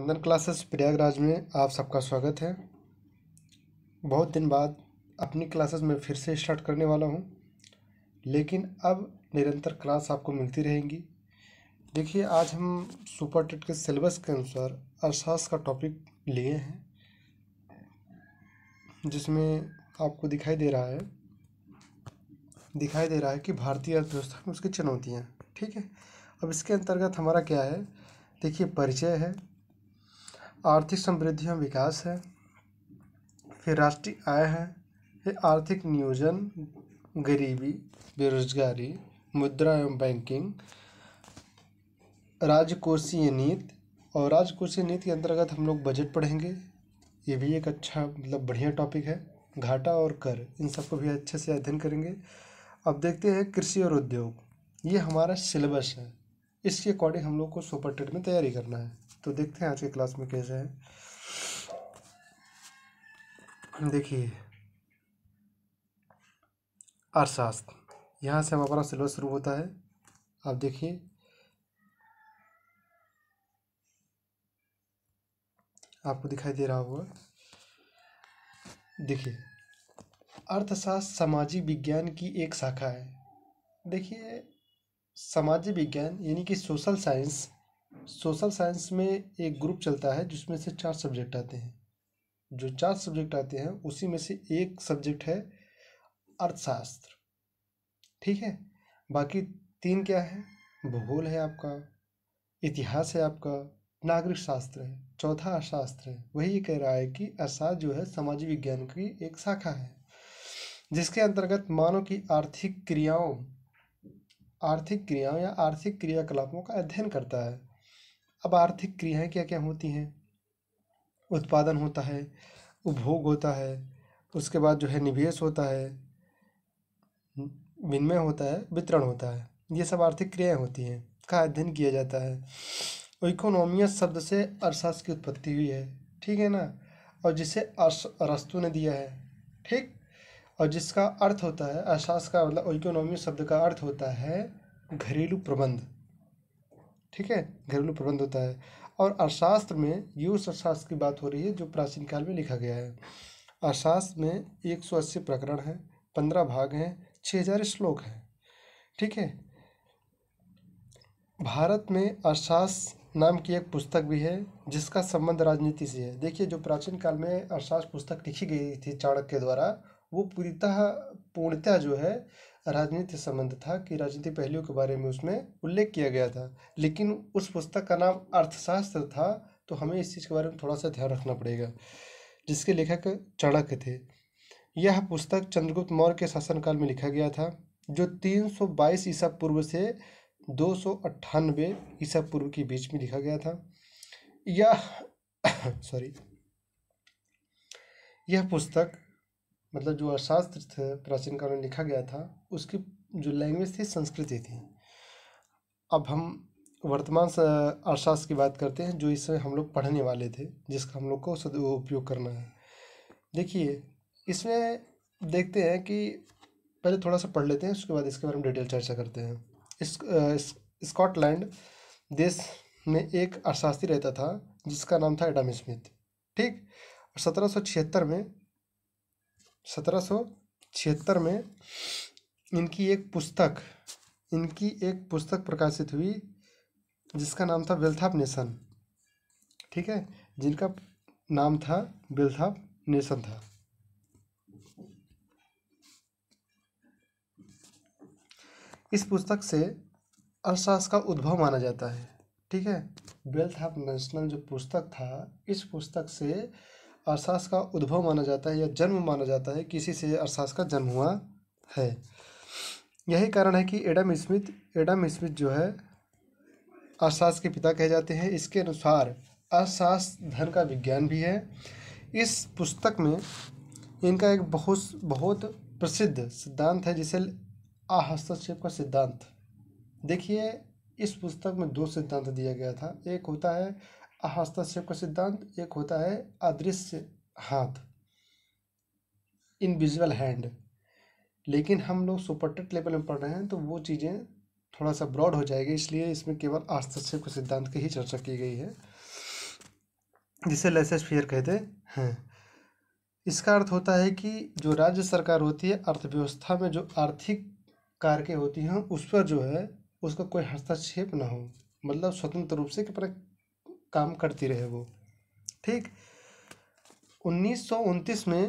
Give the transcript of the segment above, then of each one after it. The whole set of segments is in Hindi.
नंदन क्लासेस प्रयागराज में आप सबका स्वागत है बहुत दिन बाद अपनी क्लासेस में फिर से स्टार्ट करने वाला हूँ लेकिन अब निरंतर क्लास आपको मिलती रहेंगी देखिए आज हम सुपर टेट के सिलेबस के अनुसार अर्थशास्त्र का टॉपिक लिए हैं जिसमें आपको दिखाई दे रहा है दिखाई दे रहा है कि भारतीय अर्थव्यवस्था में उसकी चुनौतियाँ ठीक है अब इसके अंतर्गत हमारा क्या है देखिए परिचय है आर्थिक समृद्धि एवं विकास है फिर राष्ट्रीय आय है फिर आर्थिक नियोजन गरीबी बेरोजगारी मुद्रा एवं बैंकिंग राजकोषीय नीति और राजकोषीय नीति के अंतर्गत हम लोग बजट पढ़ेंगे ये भी एक अच्छा मतलब बढ़िया टॉपिक है घाटा और कर इन सबको भी अच्छे से अध्ययन करेंगे अब देखते हैं कृषि और उद्योग ये हमारा सिलेबस है इसके अकॉर्डिंग हम लोग को सुपर टेट में तैयारी करना है तो देखते हैं आज के क्लास में कैसे है देखिए अर्थशास्त्र यहाँ से हमारा सिलेबस शुरू होता है आप देखिए आपको दिखाई दे रहा होगा देखिए अर्थशास्त्र सामाजिक विज्ञान की एक शाखा है देखिए सामाजिक विज्ञान यानी कि सोशल साइंस सोशल साइंस में एक ग्रुप चलता है जिसमें से चार सब्जेक्ट आते हैं जो चार सब्जेक्ट आते हैं उसी में से एक सब्जेक्ट है अर्थशास्त्र ठीक है बाकी तीन क्या है भूगोल है आपका इतिहास है आपका नागरिक शास्त्र है चौथा अर्थशास्त्र है वही कह रहा है कि अर्थशास्त्र जो है सामाजिक विज्ञान की एक शाखा है जिसके अंतर्गत मानव की आर्थिक क्रियाओं आर्थिक क्रियाओं या आर्थिक क्रियाकलापों का अध्ययन करता है अब आर्थिक क्रियाएं क्या क्या होती हैं उत्पादन होता है उपभोग होता है उसके बाद जो है निवेश होता है विनिमय होता है वितरण होता है ये सब आर्थिक क्रियाएं होती हैं का अध्ययन किया जाता है इकोनॉमिया शब्द से अर्थशास्त्र की उत्पत्ति हुई है ठीक है ना और जिसे अरस्तु ने दिया है ठीक और जिसका अर्थ होता है अर्थशास्त्र का मतलब इकोनॉमी शब्द का अर्थ होता है घरेलू प्रबंध ठीक है घरेलू प्रबंध होता है और अर्थशास्त्र में यूस अर्थशास्त्र की बात हो रही है जो प्राचीन काल में लिखा गया है अर्थशास्त्र में एक सौ अस्सी प्रकरण हैं पंद्रह भाग हैं छः हजार श्लोक हैं ठीक है भारत में अर्थशास्त्र नाम की एक पुस्तक भी है जिसका संबंध राजनीति से है देखिए जो प्राचीन काल में अर्थशास्त्र पुस्तक लिखी गई थी चाणक्य द्वारा वो पूरीतः पूर्णतः जो है राजनीति संबंध था कि राजनीति पहलुओं के बारे में उसमें उल्लेख किया गया था लेकिन उस पुस्तक का नाम अर्थशास्त्र था तो हमें इस चीज़ के बारे में थोड़ा सा ध्यान रखना पड़ेगा जिसके लेखक चाणक्य थे यह पुस्तक चंद्रगुप्त मौर्य के शासनकाल में लिखा गया था जो 322 ईसा पूर्व से दो सौ ईसा पूर्व के बीच में लिखा गया था यह सॉरी यह पुस्तक मतलब जो अर्थशास्त्र थे प्राचीन काल में लिखा गया था उसकी जो लैंग्वेज थी संस्कृति थी अब हम वर्तमान अर्थशास्त्र की बात करते हैं जो इसमें हम लोग पढ़ने वाले थे जिसका हम लोग को सद उपयोग करना है देखिए इसमें देखते हैं कि पहले थोड़ा सा पढ़ लेते हैं उसके बाद इसके बारे में डिटेल चर्चा करते हैं स्कॉटलैंड देश में एक अर्थशास्त्री रहता था जिसका नाम था एडम स्मिथ ठीक सत्रह सौ छिहत्तर में सत्रह सौ छिहत्तर में इनकी एक पुस्तक इनकी एक पुस्तक प्रकाशित हुई जिसका नाम था वेल्थ ऑफ नेशन ठीक है जिनका नाम था वेल्थ ऑफ नेशन था इस पुस्तक से अर्थशास्त्र का उद्भव माना जाता है ठीक है वेल्थ ऑफ नेशनल जो पुस्तक था इस पुस्तक से अर्थशास्त्र का उद्भव माना जाता है या जन्म माना जाता है किसी से अर्थशास्त्र का जन्म हुआ है यही कारण है कि एडम स्मिथ एडम स्मिथ जो है अर्थशास्त्र के पिता कहे जाते हैं इसके अनुसार अर्थशास्त्र धन का विज्ञान भी है इस पुस्तक में इनका एक बहुत बहुत प्रसिद्ध सिद्धांत है जिसे अहस्तक्षेप का सिद्धांत देखिए इस पुस्तक में दो सिद्धांत दिया गया था एक होता है अहस्तक्षेप का सिद्धांत एक होता है अदृश्य हाथ इन विजुअल हैंड लेकिन हम लोग सुपरटेट लेवल में पढ़ रहे हैं तो वो चीज़ें थोड़ा सा ब्रॉड हो जाएगी इसलिए इसमें केवल आस्तक्षेप के सिद्धांत की ही चर्चा की गई है जिसे लेसेस फियर कहते हैं इसका अर्थ होता है कि जो राज्य सरकार होती है अर्थव्यवस्था में जो आर्थिक कारकें होती हैं उस पर जो है उसका कोई हस्तक्षेप ना हो मतलब स्वतंत्र रूप से कि पर काम करती रहे वो ठीक उन्नीस में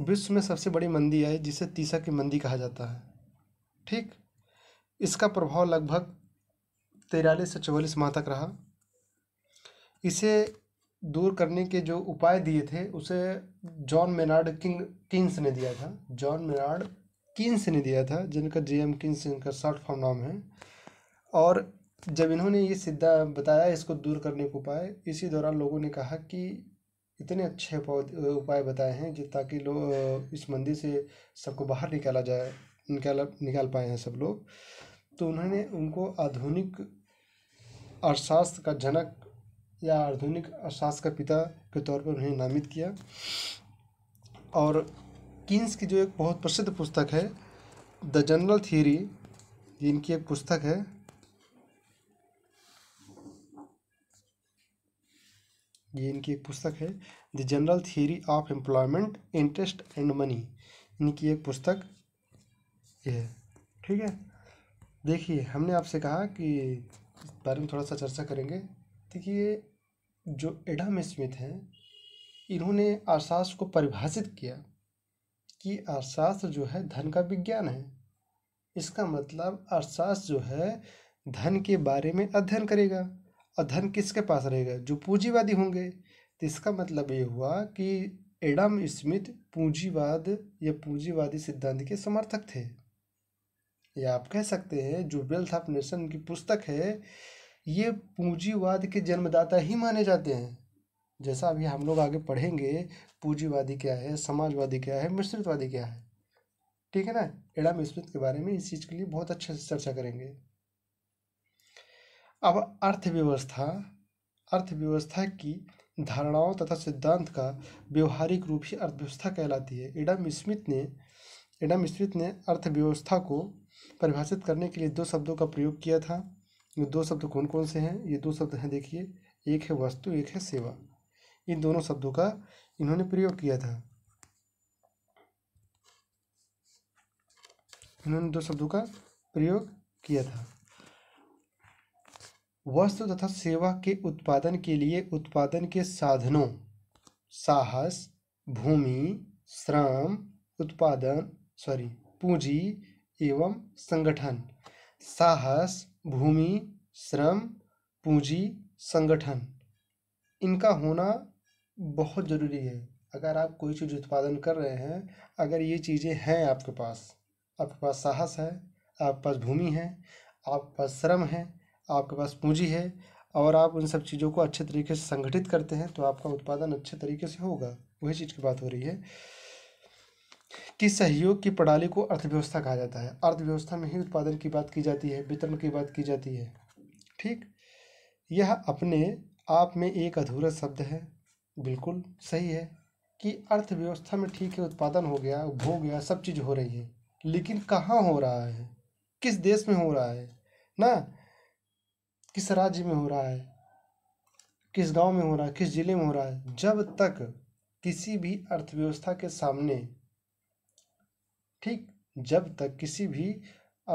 विश्व में सबसे बड़ी मंदी आई जिसे तीसा की मंदी कहा जाता है ठीक इसका प्रभाव लगभग तिरालीस से चौवालीस माह तक रहा इसे दूर करने के जो उपाय दिए थे उसे जॉन मेनार्ड किंग किंग्स ने दिया था जॉन मेनार्ड किन्स ने दिया था जिनका जे एम किंग्स इनका शॉर्ट फॉर्म नाम है और जब इन्होंने ये सिद्धा बताया इसको दूर करने के उपाय इसी दौरान लोगों ने कहा कि इतने अच्छे पौधे उपाय बताए हैं जो ताकि लोग इस मंदिर से सबको बाहर निकाला जाए निकाला निकाल पाए हैं सब लोग तो उन्होंने उनको आधुनिक अर्थशास्त्र का जनक या आधुनिक अर्थशास्त्र का पिता के तौर पर उन्हें नामित किया और किन्स की जो एक बहुत प्रसिद्ध पुस्तक है द जनरल थियरी जिनकी एक पुस्तक है ये इनकी एक पुस्तक है the general theory of employment interest and money इनकी एक पुस्तक ये है ठीक है देखिए हमने आपसे कहा कि इस बारे में थोड़ा सा चर्चा करेंगे देखिए जो एडम स्मिथ हैं इन्होंने अर्थशास्त्र को परिभाषित किया कि अर्थशास्त्र जो है धन का विज्ञान है इसका मतलब अर्थशास्त्र जो है धन के बारे में अध्ययन करेगा और धन किसके पास रहेगा जो पूंजीवादी होंगे तो इसका मतलब ये हुआ कि एडम स्मिथ पूंजीवाद या पूंजीवादी सिद्धांत के समर्थक थे या आप कह सकते हैं जो वेल्थ ऑफ नेशन की पुस्तक है ये पूंजीवाद के जन्मदाता ही माने जाते हैं जैसा अभी हम लोग आगे पढ़ेंगे पूंजीवादी क्या है समाजवादी क्या है मिश्रितवादी क्या है ठीक है ना एडम स्मिथ के बारे में इस चीज़ के लिए बहुत अच्छे से चर्चा करेंगे अब अर्थव्यवस्था अर्थव्यवस्था की धारणाओं तथा सिद्धांत का व्यवहारिक रूप ही अर्थव्यवस्था कहलाती है एडम स्मिथ ने एडम स्मिथ ने अर्थव्यवस्था को परिभाषित करने के लिए दो शब्दों का प्रयोग किया था ये दो शब्द कौन कौन से हैं ये दो शब्द हैं देखिए एक है वस्तु एक है सेवा इन दोनों शब्दों का इन्होंने प्रयोग किया था इन्होंने दो शब्दों का प्रयोग किया था वस्तु तथा सेवा के उत्पादन के लिए उत्पादन के साधनों साहस भूमि श्रम उत्पादन सॉरी पूंजी एवं संगठन साहस भूमि श्रम पूंजी संगठन इनका होना बहुत ज़रूरी है अगर आप कोई चीज़ उत्पादन कर रहे हैं अगर ये चीज़ें हैं आपके पास आपके पास साहस है आपके पास भूमि है आपके पास श्रम है आपके पास पूंजी है और आप उन सब चीज़ों को अच्छे तरीके से संगठित करते हैं तो आपका उत्पादन अच्छे तरीके से होगा वही चीज़ की बात हो रही है कि सहयोग की प्रणाली को अर्थव्यवस्था कहा जाता है अर्थव्यवस्था में ही उत्पादन की बात की जाती है वितरण की बात की जाती है ठीक यह अपने आप में एक अधूरा शब्द है बिल्कुल सही है कि अर्थव्यवस्था में ठीक है उत्पादन हो गया हो गया सब चीज़ हो रही है लेकिन कहाँ हो रहा है किस देश में हो रहा है ना किस राज्य में हो रहा है किस गांव में हो रहा है किस जिले में हो रहा है जब तक किसी भी अर्थव्यवस्था के सामने ठीक जब तक किसी भी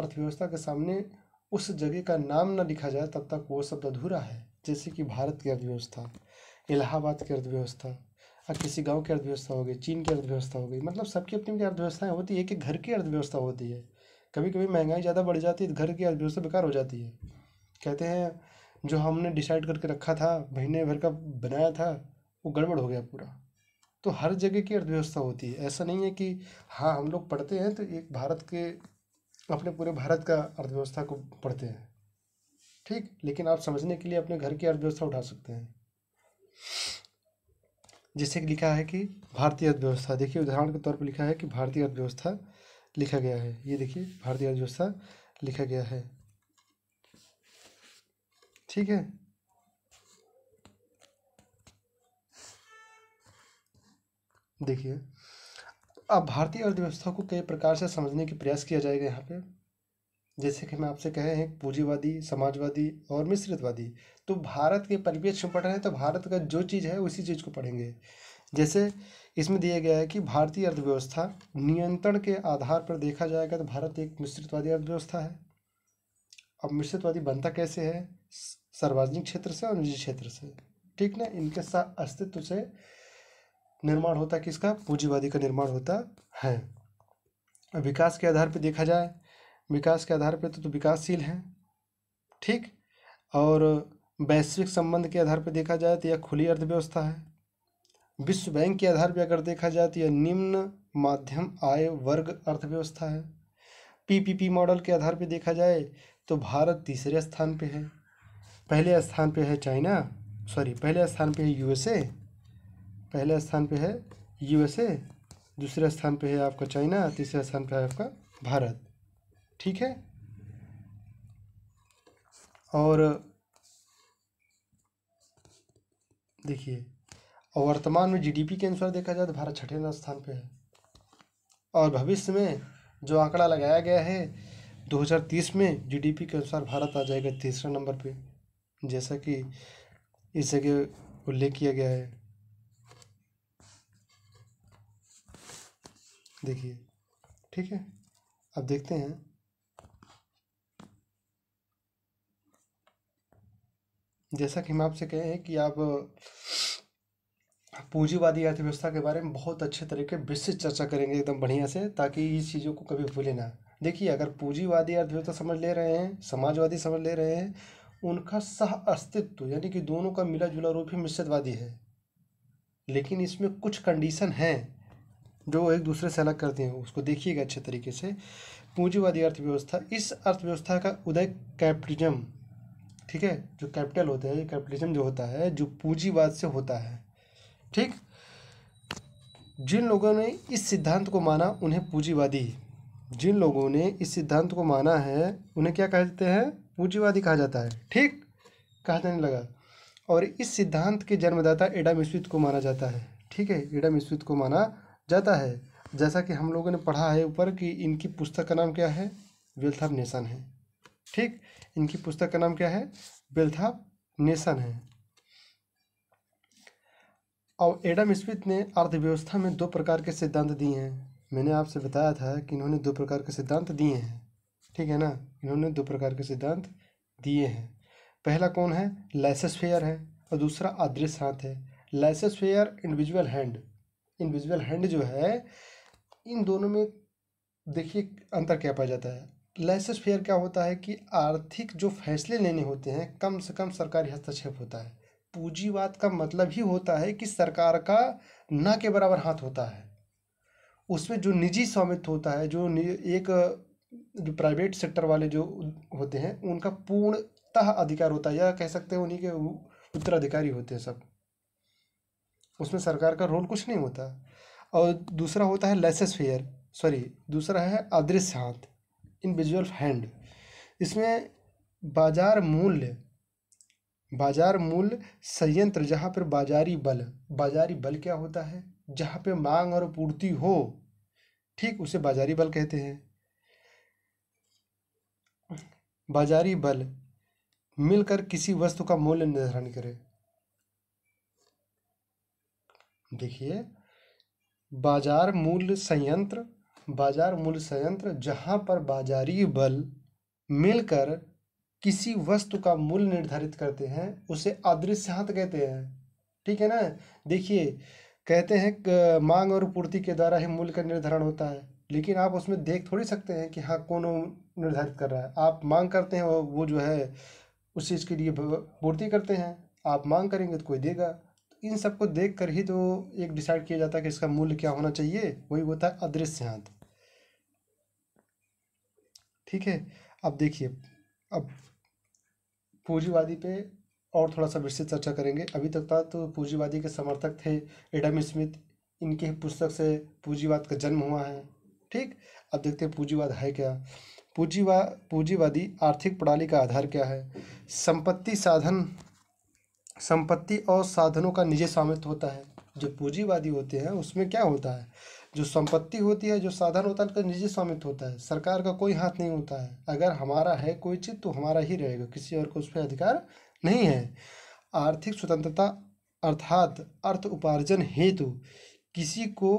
अर्थव्यवस्था के सामने उस जगह का नाम ना लिखा जाए तब तक वो शब्द अधूरा है जैसे कि भारत की अर्थव्यवस्था इलाहाबाद की अर्थव्यवस्था और किसी गांव की अर्थव्यवस्था हो गई चीन की अर्थव्यवस्था हो गई मतलब सबकी अपनी अपनी अर्थव्यवस्थाएँ होती है कि घर की अर्थव्यवस्था होती है कभी कभी महंगाई ज़्यादा बढ़ जाती है तो घर की अर्थव्यवस्था बेकार हो जाती है कहते हैं जो हमने डिसाइड करके रखा था महीने भर का बनाया था वो गड़बड़ हो गया पूरा तो हर जगह की अर्थव्यवस्था होती है ऐसा नहीं है कि हाँ हम लोग पढ़ते हैं तो एक भारत के अपने पूरे भारत का अर्थव्यवस्था को पढ़ते हैं ठीक लेकिन आप समझने के लिए अपने घर की अर्थव्यवस्था उठा सकते हैं जैसे लिखा है कि भारतीय अर्थव्यवस्था देखिए उदाहरण के तौर पर लिखा है कि भारतीय अर्थव्यवस्था लिखा गया है ये देखिए भारतीय अर्थव्यवस्था लिखा गया है ठीक है देखिए अब भारतीय अर्थव्यवस्था को कई प्रकार से समझने के प्रयास किया जाएगा यहाँ पे जैसे कि मैं आपसे कहे हैं पूंजीवादी समाजवादी और मिश्रितवादी तो भारत के परिवेश में पढ़ रहे हैं तो भारत का जो चीज़ है उसी चीज़ को पढ़ेंगे जैसे इसमें दिया गया है कि भारतीय अर्थव्यवस्था नियंत्रण के आधार पर देखा जाएगा तो भारत एक मिश्रितवादी अर्थव्यवस्था है अब मिश्रितवादी बनता कैसे है सार्वजनिक क्षेत्र से और निजी क्षेत्र से ठीक ना इनके साथ अस्तित्व से निर्माण होता किसका पूंजीवादी का निर्माण होता है विकास के आधार पर देखा जाए विकास के आधार पर तो, तो विकासशील है ठीक और वैश्विक संबंध के आधार पर देखा जाए तो यह खुली अर्थव्यवस्था है विश्व बैंक के आधार पर अगर देखा जाए तो यह निम्न माध्यम आय वर्ग अर्थव्यवस्था है पीपीपी मॉडल के आधार पर देखा जाए तो भारत तीसरे स्थान पर है पहले स्थान पे है चाइना सॉरी पहले स्थान पे है यूएसए पहले स्थान पे है यूएसए दूसरे स्थान पे है आपका चाइना तीसरे स्थान पे है आपका भारत ठीक है और देखिए और वर्तमान में जीडीपी के अनुसार देखा जाए तो भारत छठे स्थान पे है और भविष्य में जो आंकड़ा लगाया गया है 2030 में जीडीपी के अनुसार भारत आ जाएगा तीसरे नंबर पे जैसा कि इस जगह उल्लेख किया गया है देखिए ठीक है अब देखते हैं जैसा कि हम आपसे कहे हैं कि आप पूंजीवादी अर्थव्यवस्था के बारे में बहुत अच्छे तरीके विस्तृत चर्चा करेंगे एकदम बढ़िया से ताकि इस चीज़ों को कभी भूले ना देखिए अगर पूंजीवादी अर्थव्यवस्था समझ ले रहे हैं समाजवादी समझ ले रहे हैं उनका सह अस्तित्व यानी कि दोनों का मिला जुला रूप ही मिश्रितवादी है लेकिन इसमें कुछ कंडीशन हैं जो एक दूसरे से अलग करते हैं उसको देखिएगा अच्छे तरीके से पूंजीवादी अर्थव्यवस्था इस अर्थव्यवस्था का उदय कैपिटलिज्म ठीक है जो कैपिटल होता है कैपिटलिज्म जो होता है जो पूंजीवाद से होता है ठीक जिन लोगों ने इस सिद्धांत को माना उन्हें पूंजीवादी जिन लोगों ने इस सिद्धांत को माना है उन्हें क्या कहते हैं पूंजीवादी कहा जाता है ठीक कहा जाने लगा और इस सिद्धांत के जन्मदाता एडम स्मिथ को माना जाता है ठीक है एडम स्मिथ को माना जाता है जैसा कि हम लोगों ने पढ़ा है ऊपर कि इनकी पुस्तक का नाम क्या है वेल्थ ऑफ नेशन है ठीक इनकी पुस्तक का नाम क्या है वेल्थ ऑफ नेशन है और एडम स्मिथ ने अर्थव्यवस्था में दो प्रकार के सिद्धांत दिए हैं मैंने आपसे बताया था कि इन्होंने दो प्रकार के सिद्धांत दिए हैं ठीक है ना इन्होंने दो प्रकार के सिद्धांत दिए हैं पहला कौन है लाइसेसफेयर है और दूसरा अदृश्य हाथ है laissez faire individual hand individual hand जो है इन दोनों में देखिए अंतर क्या पाया जाता है लाइसेंस फेयर क्या होता है कि आर्थिक जो फैसले लेने होते हैं कम से कम सरकारी हस्तक्षेप होता है पूंजीवाद का मतलब ही होता है कि सरकार का ना के बराबर हाथ होता है उसमें जो निजी स्वामित्व होता है जो एक जो प्राइवेट सेक्टर वाले जो होते हैं उनका पूर्णतः अधिकार होता है या कह सकते हैं उन्हीं के उत्तराधिकारी होते हैं सब उसमें सरकार का रोल कुछ नहीं होता और दूसरा होता है लेसेस फेयर सॉरी दूसरा है अदृश्य हाथ इन विजुअल हैंड इसमें बाजार मूल्य बाजार मूल्य संयंत्र जहाँ पर बाजारी बल बाजारी बल क्या होता है जहाँ पे मांग और पूर्ति हो ठीक उसे बाजारी बल कहते हैं बाजारी बल मिलकर किसी वस्तु का मूल्य निर्धारण करे देखिए बाजार मूल्य संयंत्र बाजार मूल्य संयंत्र जहां पर बाजारी बल मिलकर किसी वस्तु का मूल्य निर्धारित करते हैं उसे अदृश्य हाथ कहते हैं ठीक है ना देखिए कहते हैं मांग और पूर्ति के द्वारा ही मूल्य का निर्धारण होता है लेकिन आप उसमें देख थोड़ी सकते हैं कि हाँ कौन निर्धारित कर रहा है आप मांग करते हैं और वो जो है उस चीज़ के लिए पूर्ति करते हैं आप मांग करेंगे तो कोई देगा तो इन सबको देख कर ही तो एक डिसाइड किया जाता है कि इसका मूल्य क्या होना चाहिए वही होता है अदृश्य हाथ ठीक है अब देखिए अब पूंजीवादी पे और थोड़ा सा विस्तृत चर्चा करेंगे अभी तक था तो पूंजीवादी के समर्थक थे एडम स्मिथ इनके पुस्तक से पूंजीवाद का जन्म हुआ है ठीक अब देखते हैं पूंजीवाद है क्या पूंजीवा पूंजीवादी आर्थिक प्रणाली का आधार क्या है संपत्ति साधन संपत्ति और साधनों का निजी स्वामित्व होता है जो पूंजीवादी होते हैं उसमें क्या होता है जो संपत्ति होती है जो साधन होता है उनका निजी स्वामित्व होता है सरकार का कोई हाथ नहीं होता है अगर हमारा है कोई चीज़ तो हमारा ही रहेगा किसी और को उस पर अधिकार नहीं है आर्थिक स्वतंत्रता अर्थात अर्थ उपार्जन हेतु किसी को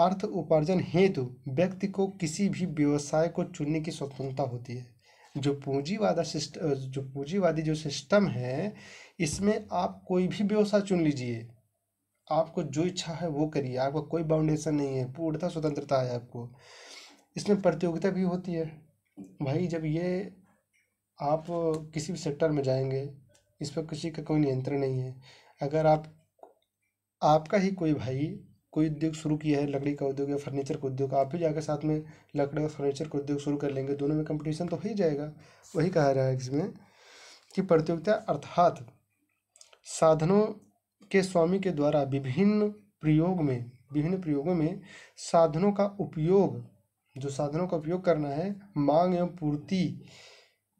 अर्थ उपार्जन हेतु व्यक्ति को किसी भी व्यवसाय को चुनने की स्वतंत्रता होती है जो पूंजीवादा सिस्टम जो पूंजीवादी जो सिस्टम है इसमें आप कोई भी व्यवसाय चुन लीजिए आपको जो इच्छा है वो करिए आपका कोई बाउंडेशन नहीं है पूर्णता स्वतंत्रता है आपको इसमें प्रतियोगिता भी होती है भाई जब ये आप किसी भी सेक्टर में जाएंगे इस पर किसी का कोई नियंत्रण नहीं है अगर आप आपका ही कोई भाई कोई उद्योग शुरू किया है लकड़ी का उद्योग या फर्नीचर का उद्योग आप भी जाकर साथ में लकड़ी और फर्नीचर का उद्योग शुरू कर लेंगे दोनों में कंपटीशन तो हो ही जाएगा वही कहा रहा है इसमें कि प्रतियोगिता अर्थात साधनों के स्वामी के द्वारा विभिन्न प्रयोग में विभिन्न प्रयोगों में साधनों का उपयोग जो साधनों का उपयोग करना है मांग एवं पूर्ति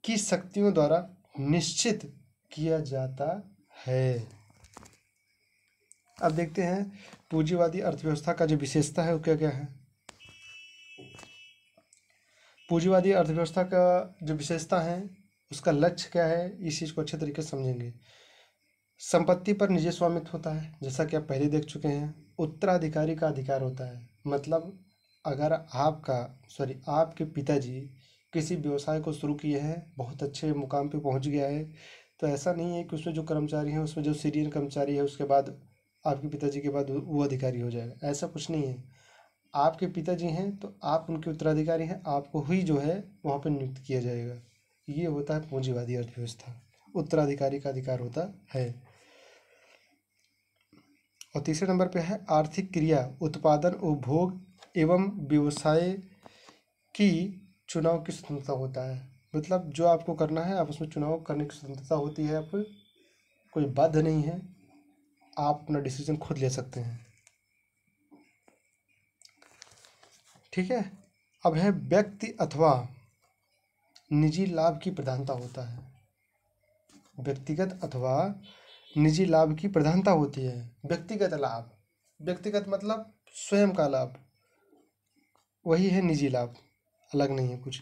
की शक्तियों द्वारा निश्चित किया जाता है अब देखते हैं पूंजीवादी अर्थव्यवस्था का जो विशेषता है वो क्या क्या है पूंजीवादी अर्थव्यवस्था का जो विशेषता है उसका लक्ष्य क्या है इस चीज़ को अच्छे तरीके से समझेंगे संपत्ति पर निजी स्वामित्व होता है जैसा कि आप पहले देख चुके हैं उत्तराधिकारी का अधिकार होता है मतलब अगर आपका सॉरी आपके पिताजी किसी व्यवसाय को शुरू किए हैं बहुत अच्छे मुकाम पे पहुंच गया है तो ऐसा नहीं है कि उसमें जो कर्मचारी हैं उसमें जो सीनियर कर्मचारी है उसके बाद आपके पिताजी के बाद वो अधिकारी हो जाएगा ऐसा कुछ नहीं है आपके पिताजी हैं तो आप उनके उत्तराधिकारी हैं आपको ही जो है वहाँ पर नियुक्त किया जाएगा ये होता है पूंजीवादी अर्थव्यवस्था उत्तराधिकारी का अधिकार होता है और तीसरे नंबर पे है आर्थिक क्रिया उत्पादन उपभोग एवं व्यवसाय की चुनाव की स्वतंत्रता होता है मतलब जो आपको करना है आप उसमें चुनाव करने की स्वतंत्रता होती है आप कोई बाध्य नहीं है आप अपना डिसीजन खुद ले सकते हैं ठीक है अब है व्यक्ति अथवा निजी लाभ की प्रधानता होता है व्यक्तिगत अथवा निजी लाभ की प्रधानता होती है व्यक्तिगत लाभ व्यक्तिगत मतलब स्वयं का लाभ वही है निजी लाभ अलग नहीं है कुछ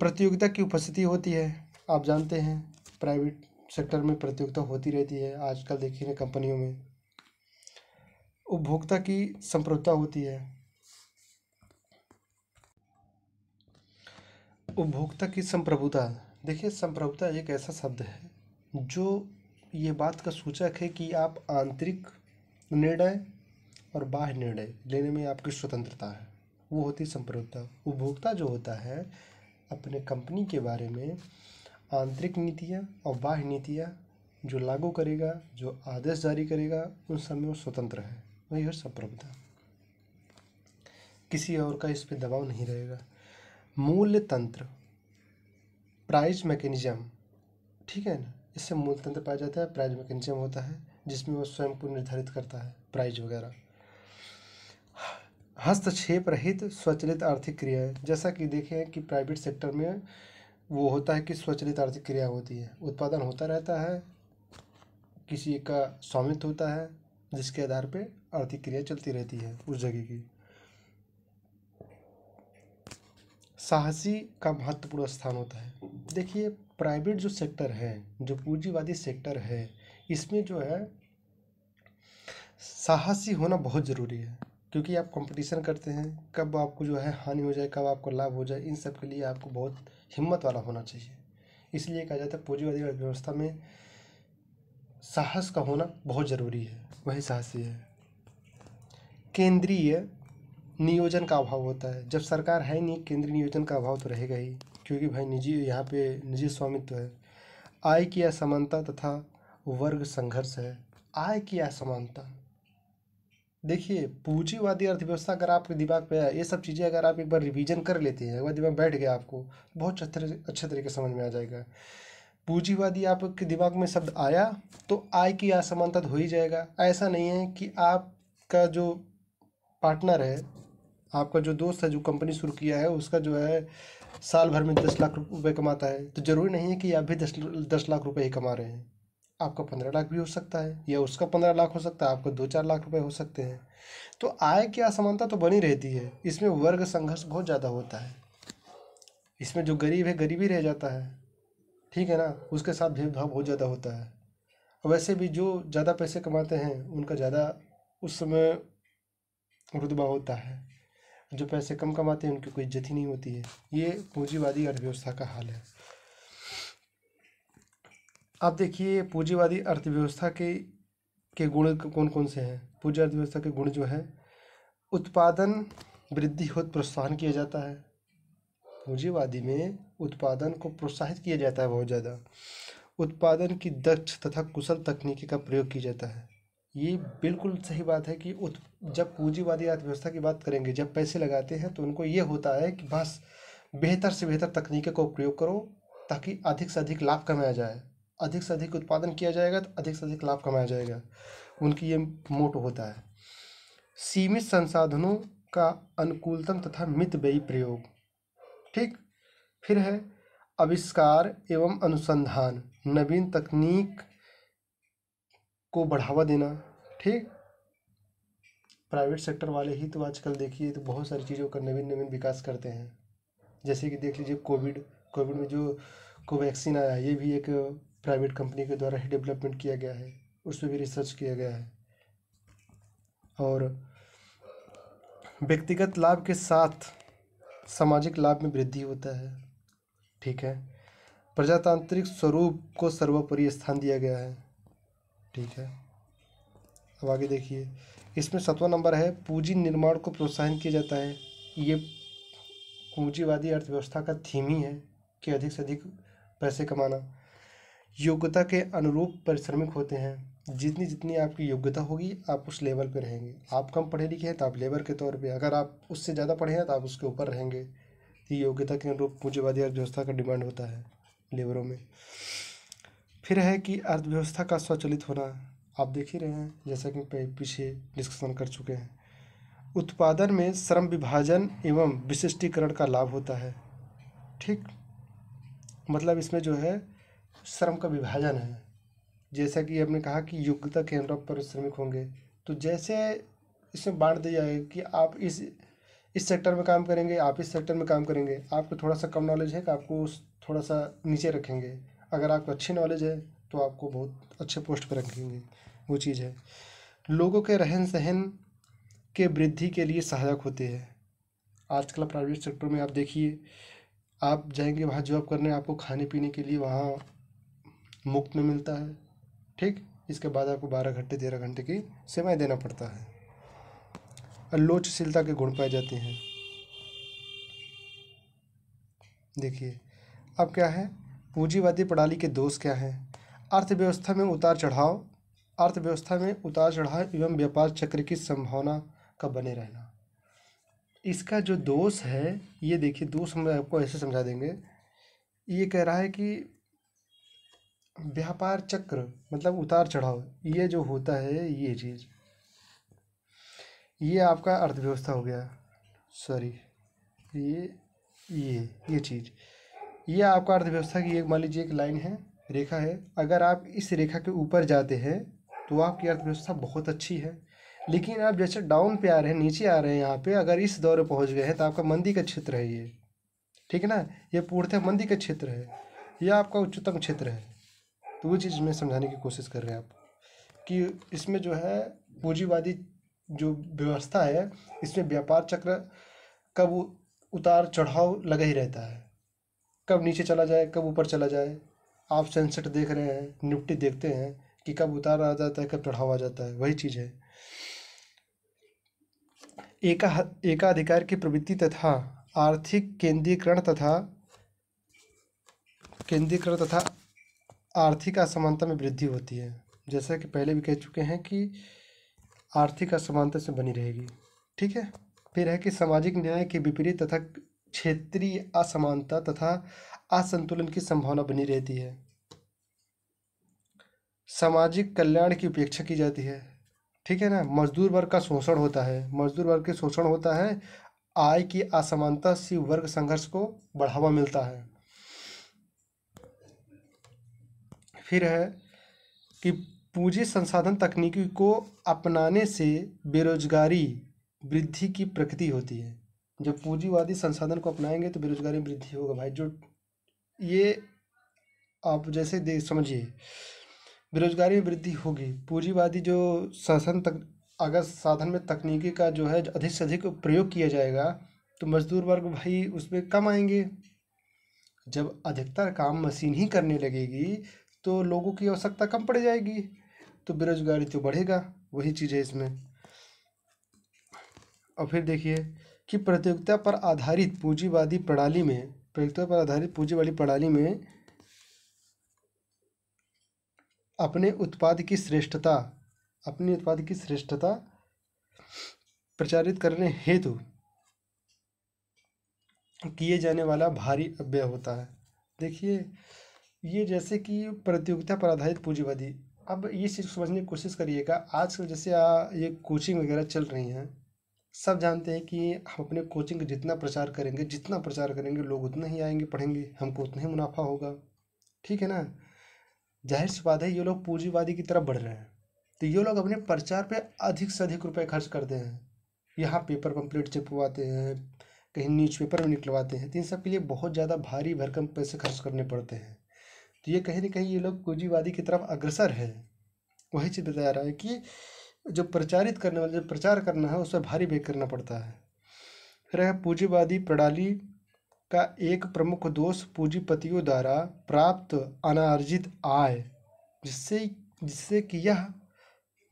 प्रतियोगिता की उपस्थिति होती है आप जानते हैं प्राइवेट सेक्टर में प्रतियोगिता होती रहती है आजकल देखिए कंपनियों में उपभोक्ता की संप्रभुता होती है उपभोक्ता की संप्रभुता देखिए संप्रभुता एक ऐसा शब्द है जो ये बात का सूचक है कि आप आंतरिक निर्णय और बाह्य निर्णय लेने में आपकी स्वतंत्रता है वो होती है संप्रभुता उपभोक्ता जो होता है अपने कंपनी के बारे में आंतरिक नीतियाँ और बाह्य नीतियाँ जो लागू करेगा जो आदेश जारी करेगा उन सब में वो स्वतंत्र है वही है संप्रभुता किसी और का इस पर दबाव नहीं रहेगा मूल्य तंत्र प्राइज मैकेनिज्म ठीक है ना इससे मूल तंत्र पाया जाता है प्राइज मैकेनिज्म होता है जिसमें वो स्वयं को निर्धारित करता है प्राइज वगैरह हस्तक्षेप रहित स्वचलित आर्थिक क्रियाएं जैसा कि देखें कि प्राइवेट सेक्टर में वो होता है कि स्वचलित आर्थिक क्रिया होती है उत्पादन होता रहता है किसी का स्वामित्व होता है जिसके आधार पे आर्थिक क्रिया चलती रहती है उस जगह की साहसी का महत्वपूर्ण स्थान होता है देखिए प्राइवेट जो सेक्टर है जो पूंजीवादी सेक्टर है इसमें जो है साहसी होना बहुत ज़रूरी है क्योंकि आप कंपटीशन करते हैं कब आपको जो है हानि हो जाए कब आपको लाभ हो जाए इन सब के लिए आपको बहुत हिम्मत वाला होना चाहिए इसलिए कहा जाता है पूंजीवादी अर्थव्यवस्था में साहस का होना बहुत ज़रूरी है वही साहसी है केंद्रीय नियोजन का अभाव होता है जब सरकार है नहीं केंद्रीय नियोजन का अभाव तो रहेगा ही क्योंकि भाई निजी यहाँ पे निजी स्वामित्व है आय की असमानता तथा वर्ग संघर्ष है आय की असमानता देखिए पूंजीवादी अर्थव्यवस्था अगर आपके दिमाग पे आया ये सब चीज़ें अगर आप एक बार रिवीजन कर लेते हैं अगर दिमाग बैठ गया आपको बहुत अच्छे तरीके समझ में आ जाएगा पूंजीवादी आपके दिमाग में शब्द आया तो आय की असमानता तो हो ही जाएगा ऐसा नहीं है कि आपका जो पार्टनर है आपका जो दोस्त है जो कंपनी शुरू किया है उसका जो है साल भर में दस लाख रुपये कमाता है तो ज़रूरी नहीं है कि आप भी दस दस लाख रुपये ही कमा रहे हैं आपका पंद्रह लाख भी हो सकता है या उसका पंद्रह लाख हो सकता है आपको दो चार लाख रुपए हो सकते हैं तो आय की असमानता तो बनी रहती है इसमें वर्ग संघर्ष बहुत ज़्यादा होता है इसमें जो गरीब है गरीबी रह जाता है ठीक है ना उसके साथ भेदभाव बहुत ज़्यादा होता है वैसे भी जो ज़्यादा पैसे कमाते हैं उनका ज़्यादा उस समय रुतबा होता है जो पैसे कम कमाते हैं उनकी कोई इज्जत ही नहीं होती है ये पूंजीवादी अर्थव्यवस्था का हाल है आप देखिए पूंजीवादी अर्थव्यवस्था के के गुण कौन कौन से हैं पूंजी अर्थव्यवस्था के गुण जो है उत्पादन वृद्धि हो प्रोत्साहन किया जाता है पूंजीवादी में उत्पादन को प्रोत्साहित किया जाता है बहुत ज़्यादा उत्पादन की दक्ष तथा कुशल तकनीकी का प्रयोग किया जाता है ये बिल्कुल सही बात है कि उत जब पूंजीवादी अर्थव्यवस्था की बात करेंगे जब पैसे लगाते हैं तो उनको ये होता है कि बस बेहतर से बेहतर तकनीकी का प्रयोग करो ताकि अधिक से अधिक लाभ कमाया जाए अधिक से अधिक उत्पादन किया जाएगा तो अधिक से अधिक लाभ कमाया जाएगा उनकी ये मोटो होता है सीमित संसाधनों का अनुकूलतम तथा मित व्ययी प्रयोग ठीक फिर है आविष्कार एवं अनुसंधान नवीन तकनीक को बढ़ावा देना ठीक प्राइवेट सेक्टर वाले ही तो आजकल देखिए तो बहुत सारी चीज़ों का नवीन नवीन विकास करते हैं जैसे कि देख लीजिए कोविड कोविड में जो कोवैक्सीन आया ये भी एक प्राइवेट कंपनी के द्वारा ही डेवलपमेंट किया गया है उस पर भी रिसर्च किया गया है और व्यक्तिगत लाभ के साथ सामाजिक लाभ में वृद्धि होता है ठीक है प्रजातांत्रिक स्वरूप को सर्वोपरि स्थान दिया गया है ठीक है अब आगे देखिए इसमें सातवां नंबर है पूंजी निर्माण को प्रोत्साहन किया जाता है ये पूंजीवादी अर्थव्यवस्था का थीम ही है कि अधिक से अधिक पैसे कमाना योग्यता के अनुरूप परिश्रमिक होते हैं जितनी जितनी आपकी योग्यता होगी आप उस लेवल पर रहेंगे आप कम पढ़े लिखे हैं तो आप लेबर के तौर पर अगर आप उससे ज़्यादा पढ़े हैं तो आप उसके ऊपर रहेंगे तो ये योग्यता के अनुरूप पूंजीवादी अर्थव्यवस्था का डिमांड होता है लेबरों में फिर है कि अर्थव्यवस्था का स्वचलित होना आप देख ही रहे हैं जैसा कि पीछे डिस्कशन कर चुके हैं उत्पादन में श्रम विभाजन एवं विशिष्टीकरण का लाभ होता है ठीक मतलब इसमें जो है श्रम का विभाजन है जैसा कि आपने कहा कि योग्यता के अनुरूप परिश्रमिक होंगे तो जैसे इसमें बांट दिया जाए कि आप इस इस सेक्टर में काम करेंगे आप इस सेक्टर में काम करेंगे आपको थोड़ा सा कम नॉलेज है कि आपको थोड़ा सा नीचे रखेंगे अगर आपको अच्छी नॉलेज है तो आपको बहुत अच्छे पोस्ट पर रखेंगे वो चीज़ है लोगों के रहन सहन के वृद्धि के लिए सहायक होते हैं आजकल प्राइवेट सेक्टर में आप देखिए आप जाएंगे वहाँ जॉब करने आपको खाने पीने के लिए वहाँ मुफ्त में मिलता है ठीक इसके बाद आपको बारह घंटे तेरह घंटे की सेवाएँ देना पड़ता है और लोचशीलता के गुण पाए जाते हैं देखिए अब क्या है पूंजीवादी प्रणाली के दोष क्या हैं अर्थव्यवस्था में उतार चढ़ाव अर्थव्यवस्था में उतार चढ़ाव एवं व्यापार चक्र की संभावना का बने रहना इसका जो दोष है ये देखिए दोष हम आपको ऐसे समझा देंगे ये कह रहा है कि व्यापार चक्र मतलब उतार चढ़ाव ये जो होता है ये चीज़ ये आपका अर्थव्यवस्था हो गया सॉरी ये ये ये चीज़ ये आपका अर्थव्यवस्था की एक मान लीजिए एक लाइन है रेखा है अगर आप इस रेखा के ऊपर जाते हैं तो आपकी अर्थव्यवस्था बहुत अच्छी है लेकिन आप जैसे डाउन पे आ रहे हैं नीचे आ रहे हैं यहाँ पे अगर इस दौर पहुँच गए हैं तो आपका मंदी का क्षेत्र है ये ठीक है ना ये पूर्णतः मंदी का क्षेत्र है यह आपका उच्चतम क्षेत्र है तो वो चीज़ में समझाने की कोशिश कर रहे हैं आप कि इसमें जो है पूंजीवादी जो व्यवस्था है इसमें व्यापार चक्र कब उतार चढ़ाव लगा ही रहता है कब नीचे चला जाए कब ऊपर चला जाए आप सेंसेट देख रहे हैं निफ्टी देखते हैं कि कब उतार आ जाता है कब चढ़ाव आ जाता है वही चीज़ है एका एकाधिकार की प्रवृत्ति तथा आर्थिक केंद्रीकरण तथा केंद्रीकरण तथा आर्थिक असमानता में वृद्धि होती है जैसा कि पहले भी कह चुके हैं कि आर्थिक असमानता से बनी रहेगी ठीक है फिर है कि सामाजिक न्याय के विपरीत तथा क्षेत्रीय असमानता तथा असंतुलन की संभावना बनी रहती है सामाजिक कल्याण की उपेक्षा की जाती है ठीक है ना मजदूर वर्ग का शोषण होता है मजदूर वर्ग के शोषण होता है आय की असमानता से वर्ग संघर्ष को बढ़ावा मिलता है फिर है कि पूंजी संसाधन तकनीकी को अपनाने से बेरोजगारी वृद्धि की प्रकृति होती है जब पूंजीवादी संसाधन को अपनाएंगे तो बेरोजगारी में वृद्धि होगा भाई जो ये आप जैसे देख समझिए बेरोजगारी में वृद्धि होगी पूंजीवादी जो शासन तक अगर साधन में तकनीकी का जो है अधिक से अधिक प्रयोग किया जाएगा तो मजदूर वर्ग भाई उसमें कम आएंगे जब अधिकतर काम मशीन ही करने लगेगी तो लोगों की आवश्यकता कम पड़ जाएगी तो बेरोजगारी तो बढ़ेगा वही चीज़ है इसमें और फिर देखिए कि प्रतियोगिता पर आधारित पूंजीवादी प्रणाली में प्रतियोगिता पर आधारित पूंजीवादी प्रणाली में अपने उत्पाद की श्रेष्ठता अपने उत्पाद की श्रेष्ठता प्रचारित करने हेतु किए जाने वाला भारी अव्यय होता है देखिए ये जैसे कि प्रतियोगिता पर आधारित पूंजीवादी अब ये चीज़ समझने की कोशिश करिएगा आजकल जैसे आ, ये कोचिंग वगैरह चल रही हैं सब जानते हैं कि हम अपने कोचिंग का जितना प्रचार करेंगे जितना प्रचार करेंगे लोग उतना ही आएंगे पढ़ेंगे हमको उतना ही मुनाफा होगा ठीक है ना जाहिर सी बात है ये लोग पूंजीवादी की तरफ बढ़ रहे हैं तो ये लोग अपने प्रचार पे अधिक से अधिक रुपए खर्च करते हैं यहाँ पेपर पम्पलेट चिपवाते हैं कहीं न्यूज़पेपर में निकलवाते हैं तो इन सब के लिए बहुत ज़्यादा भारी भरकम पैसे खर्च करने पड़ते हैं तो ये कहीं ना कहीं ये लोग पूंजीवादी की तरफ अग्रसर है वही चीज़ बताया रहा है कि जो प्रचारित करने वाले जो प्रचार करना है उस पर भारी वेग करना पड़ता है फिर है पूंजीवादी प्रणाली का एक प्रमुख दोष पूंजीपतियों द्वारा प्राप्त अनार्जित आय जिससे जिससे कि यह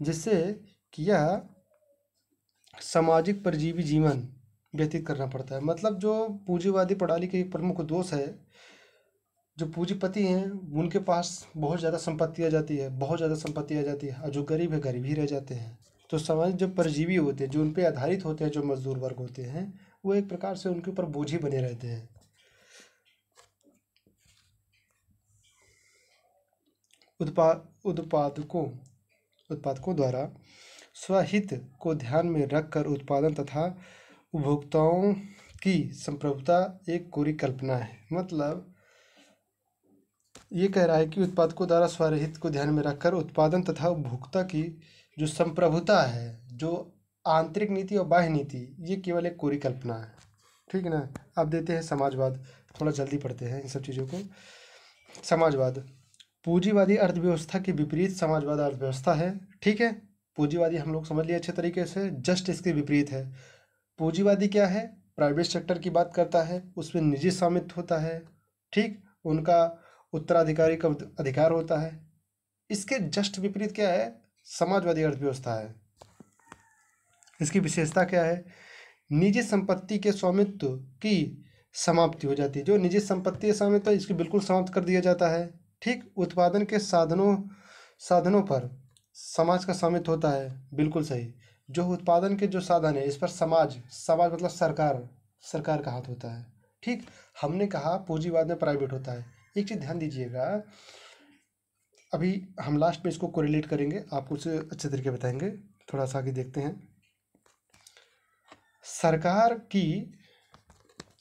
जिससे कि यह सामाजिक परजीवी जीवन व्यतीत करना पड़ता है मतलब जो पूंजीवादी प्रणाली का एक प्रमुख दोष है जो पूंजीपति हैं उनके पास बहुत ज़्यादा संपत्ति आ जाती है बहुत ज़्यादा संपत्ति आ जाती है और जो गरीब है गरीब ही रह जाते हैं तो समाज जो परजीवी होते हैं जो उन पर आधारित होते हैं जो मजदूर वर्ग होते हैं वो एक प्रकार से उनके ऊपर बोझ ही बने रहते हैं उत्पा उत्पादकों उत्पादकों द्वारा स्वहित को ध्यान में रखकर उत्पादन तथा उपभोक्ताओं की संप्रभुता एक कोरी कल्पना है मतलब ये कह रहा है कि उत्पादकों द्वारा स्वरहित को ध्यान में रखकर उत्पादन तथा उपभोक्ता की जो संप्रभुता है जो आंतरिक नीति और बाह्य नीति ये केवल एक कोरी कल्पना है ठीक है ना अब देते हैं समाजवाद थोड़ा जल्दी पढ़ते हैं इन सब चीज़ों को समाजवाद पूंजीवादी अर्थव्यवस्था के विपरीत समाजवाद अर्थव्यवस्था है ठीक है पूंजीवादी हम लोग समझ लिए अच्छे तरीके से जस्ट इसके विपरीत है पूंजीवादी क्या है प्राइवेट सेक्टर की बात करता है उसमें निजी स्वामित्व होता है ठीक उनका उत्तराधिकारी का अधिकार होता है इसके जस्ट विपरीत क्या है समाजवादी अर्थव्यवस्था है इसकी विशेषता क्या है निजी संपत्ति के स्वामित्व की समाप्ति हो जाती है जो निजी संपत्ति स्वामित्व इसकी बिल्कुल समाप्त कर दिया जाता है ठीक उत्पादन के साधनों साधनों पर समाज का स्वामित्व होता है बिल्कुल सही जो उत्पादन के जो साधन है इस पर समाज समाज मतलब सरकार सरकार का हाथ होता है ठीक हमने कहा पूंजीवाद में प्राइवेट होता है एक चीज़ ध्यान दीजिएगा अभी हम लास्ट में इसको कोरिलेट करेंगे आपको उसे अच्छे तरीके बताएंगे थोड़ा सा आगे देखते हैं सरकार की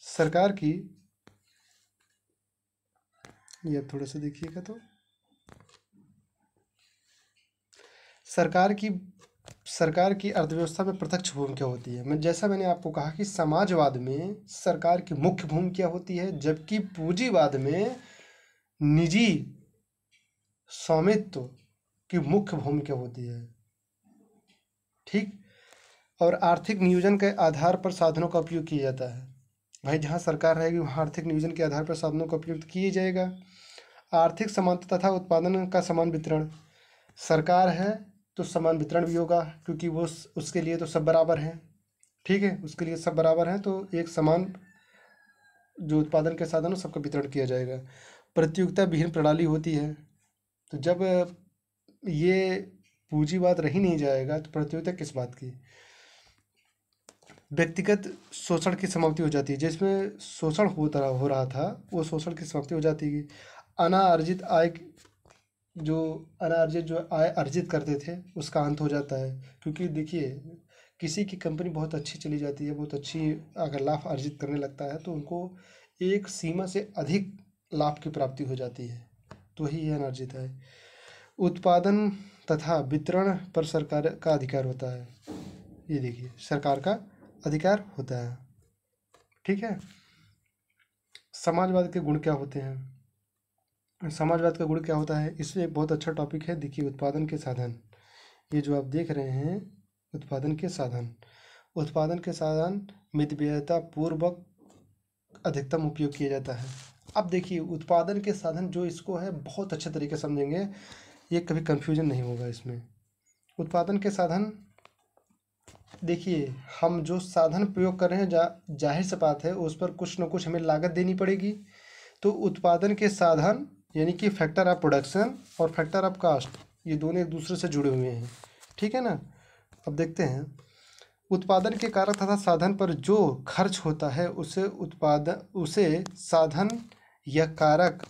सरकार की ये थोड़ा सा देखिएगा तो सरकार की सरकार की अर्थव्यवस्था में प्रत्यक्ष भूमिका होती है मैं जैसा मैंने आपको कहा कि समाजवाद में सरकार की मुख्य भूमिका होती है जबकि पूंजीवाद में निजी स्वामित्व की मुख्य भूमिका होती है ठीक और आर्थिक नियोजन के आधार पर साधनों का उपयोग किया जाता है भाई जहाँ सरकार रहेगी वहाँ आर्थिक नियोजन के आधार पर साधनों का उपयोग किया जाएगा आर्थिक समानता तथा उत्पादन का समान वितरण सरकार है तो समान वितरण भी होगा क्योंकि वो उसके लिए तो सब बराबर हैं ठीक है उसके लिए सब बराबर हैं तो एक समान जो उत्पादन के साधन हो सबका वितरण किया जाएगा प्रतियोगिता विहीन प्रणाली होती है तो जब ये पूंजीवाद रही नहीं जाएगा तो प्रतियोगिता किस बात की व्यक्तिगत शोषण की समाप्ति हो जाती है जिसमें शोषण होता हो रहा था वो शोषण की समाप्ति हो जाती है अनार्जित आय जो अनार्जित जो आय अर्जित करते थे उसका अंत हो जाता है क्योंकि देखिए किसी की कंपनी बहुत अच्छी चली जाती है बहुत अच्छी अगर लाभ अर्जित करने लगता है तो उनको एक सीमा से अधिक लाभ की प्राप्ति हो जाती है तो ही यह अनर्जित है उत्पादन तथा वितरण पर सरकार का अधिकार होता है ये देखिए सरकार का अधिकार होता है ठीक है समाजवाद के गुण क्या होते हैं समाजवाद का गुण क्या होता है इसमें एक बहुत अच्छा टॉपिक है देखिए उत्पादन के साधन ये जो आप देख रहे हैं उत्पादन के साधन उत्पादन के साधन मितव्ययता पूर्वक अधिकतम उपयोग किया जाता है अब देखिए उत्पादन के साधन जो इसको है बहुत अच्छे तरीके समझेंगे ये कभी कन्फ्यूजन नहीं होगा इसमें उत्पादन के साधन देखिए हम जो साधन प्रयोग कर रहे हैं जा जाहिर से बात है उस पर कुछ ना कुछ हमें लागत देनी पड़ेगी तो उत्पादन के साधन यानी कि फैक्टर ऑफ प्रोडक्शन और फैक्टर ऑफ कास्ट ये दोनों एक दूसरे से जुड़े हुए हैं ठीक है ना अब देखते हैं उत्पादन के कारक तथा साधन पर जो खर्च होता है उसे उत्पादन उसे साधन यह कारक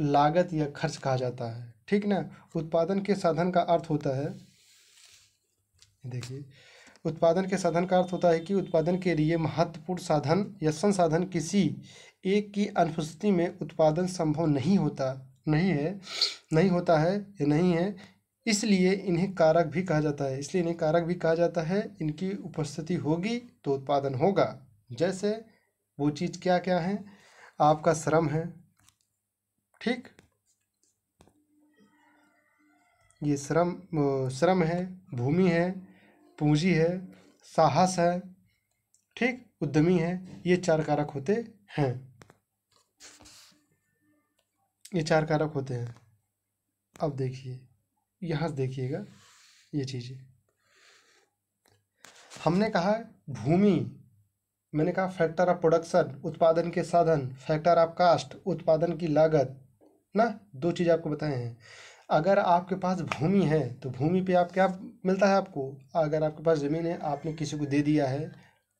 लागत या खर्च कहा जाता है ठीक ना उत्पादन के साधन का अर्थ होता है देखिए उत्पादन के साधन का अर्थ होता है कि उत्पादन के लिए महत्वपूर्ण साधन या संसाधन किसी एक की अनुपस्थिति में उत्पादन संभव नहीं होता नहीं है नहीं होता है या नहीं है इसलिए इन्हें कारक भी कहा जाता है इसलिए इन्हें कारक भी कहा जाता है इनकी उपस्थिति होगी तो उत्पादन होगा जैसे वो चीज़ क्या क्या है आपका श्रम है ठीक ये श्रम श्रम है भूमि है पूंजी है साहस है ठीक उद्यमी है ये चार कारक होते हैं ये चार कारक होते हैं अब देखिए यहाँ से देखिएगा ये चीज़ें हमने कहा भूमि मैंने कहा फैक्टर ऑफ प्रोडक्शन उत्पादन के साधन फैक्टर ऑफ कास्ट उत्पादन की लागत ना दो चीज़ आपको बताए हैं अगर आपके पास भूमि है तो भूमि पे आप क्या मिलता है आपको अगर आपके पास ज़मीन है आपने किसी को दे दिया है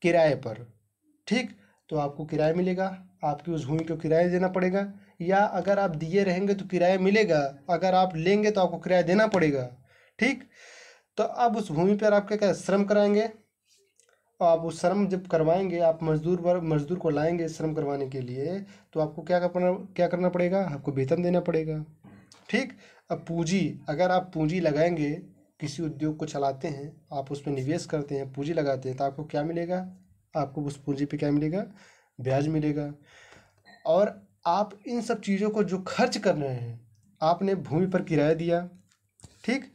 किराए पर ठीक तो आपको किराया मिलेगा आपकी उस भूमि को किराया देना पड़ेगा या अगर आप दिए रहेंगे तो किराया मिलेगा अगर आप लेंगे तो आपको किराया देना पड़ेगा ठीक तो अब उस भूमि पर आप क्या क्या श्रम कराएंगे आप वो श्रम जब करवाएंगे आप मजदूर वर्ग मजदूर को लाएंगे श्रम करवाने के लिए तो आपको क्या करना क्या करना पड़ेगा आपको वेतन देना पड़ेगा ठीक अब पूंजी अगर आप पूंजी लगाएंगे किसी उद्योग को चलाते हैं आप उस पर निवेश करते हैं पूंजी लगाते हैं तो आपको क्या मिलेगा आपको उस पूंजी पे क्या मिलेगा ब्याज मिलेगा और आप इन सब चीज़ों को जो खर्च कर रहे हैं आपने भूमि पर किराया दिया ठीक